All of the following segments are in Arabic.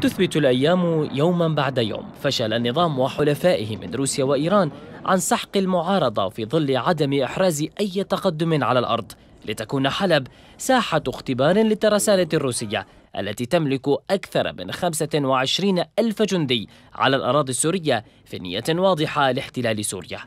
تثبت الأيام يوما بعد يوم فشل النظام وحلفائه من روسيا وإيران عن سحق المعارضة في ظل عدم إحراز أي تقدم على الأرض لتكون حلب ساحة اختبار للترسانة الروسية التي تملك أكثر من 25 ألف جندي على الأراضي السورية في نية واضحة لاحتلال سوريا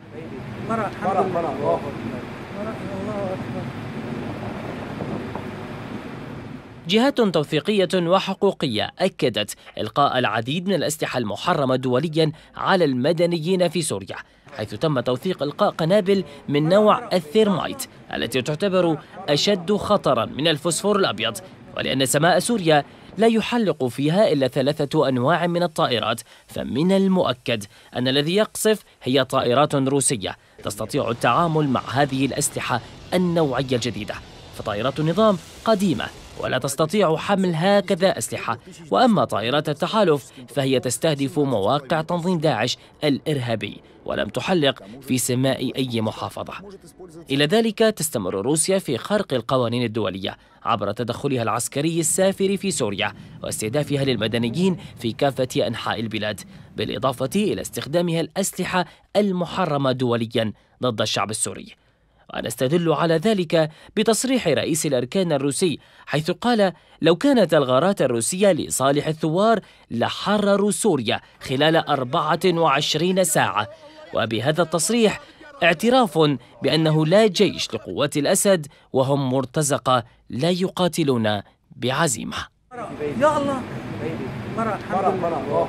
جهات توثيقية وحقوقية أكدت إلقاء العديد من الأسلحة المحرمة دوليا على المدنيين في سوريا حيث تم توثيق إلقاء قنابل من نوع الثيرمايت التي تعتبر أشد خطرا من الفوسفور الأبيض ولأن سماء سوريا لا يحلق فيها إلا ثلاثة أنواع من الطائرات فمن المؤكد أن الذي يقصف هي طائرات روسية تستطيع التعامل مع هذه الأسلحة النوعية الجديدة فطائرات النظام قديمة ولا تستطيع حمل هكذا أسلحة وأما طائرات التحالف فهي تستهدف مواقع تنظيم داعش الإرهابي ولم تحلق في سماء أي محافظة إلى ذلك تستمر روسيا في خرق القوانين الدولية عبر تدخلها العسكري السافر في سوريا واستهدافها للمدنيين في كافة أنحاء البلاد بالإضافة إلى استخدامها الأسلحة المحرمة دوليا ضد الشعب السوري ونستدل على ذلك بتصريح رئيس الأركان الروسي حيث قال لو كانت الغارات الروسية لصالح الثوار لحرروا سوريا خلال 24 ساعة وبهذا التصريح اعتراف بأنه لا جيش لقوات الأسد وهم مرتزقة لا يقاتلون بعزيمة يا الله